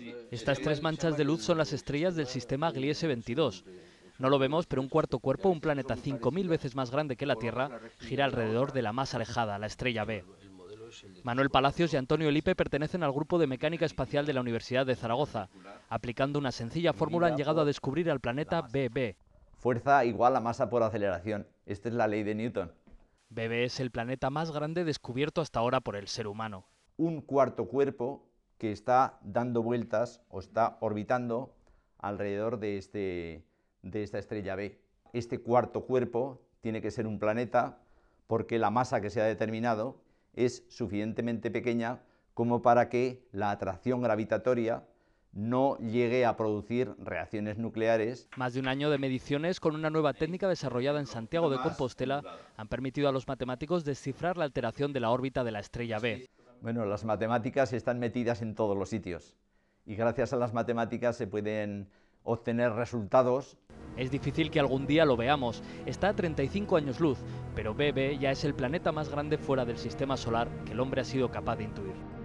Eh, Estas eh, tres manchas de luz son las estrellas del sistema Gliese 22. No lo vemos, pero un cuarto cuerpo, un planeta 5.000 veces más grande que la Tierra, gira alrededor de la más alejada, la estrella B. Manuel Palacios y Antonio Elipe pertenecen al grupo de mecánica espacial de la Universidad de Zaragoza. Aplicando una sencilla fórmula han llegado a descubrir al planeta BB. Fuerza igual a masa por aceleración. Esta es la ley de Newton. BB es el planeta más grande descubierto hasta ahora por el ser humano. Un cuarto cuerpo que está dando vueltas o está orbitando alrededor este, de, esta estrella B. Este cuarto cuerpo tiene que ser un planeta porque la masa que se ha determinado es suficientemente pequeña como para que la atracción gravitatoria no llegue a producir reacciones nucleares. Más de un año de mediciones con una nueva técnica desarrollada en Santiago de Compostela han permitido a los matemáticos descifrar la alteración de la órbita de la estrella B. Bueno, las matemáticas están metidas en todos los sitios y gracias a las matemáticas se pueden obtener resultados. Es difícil que algún día lo veamos. Está a 35 años luz, pero Bebe ya es el planeta más grande fuera del sistema solar que el hombre ha sido capaz de intuir.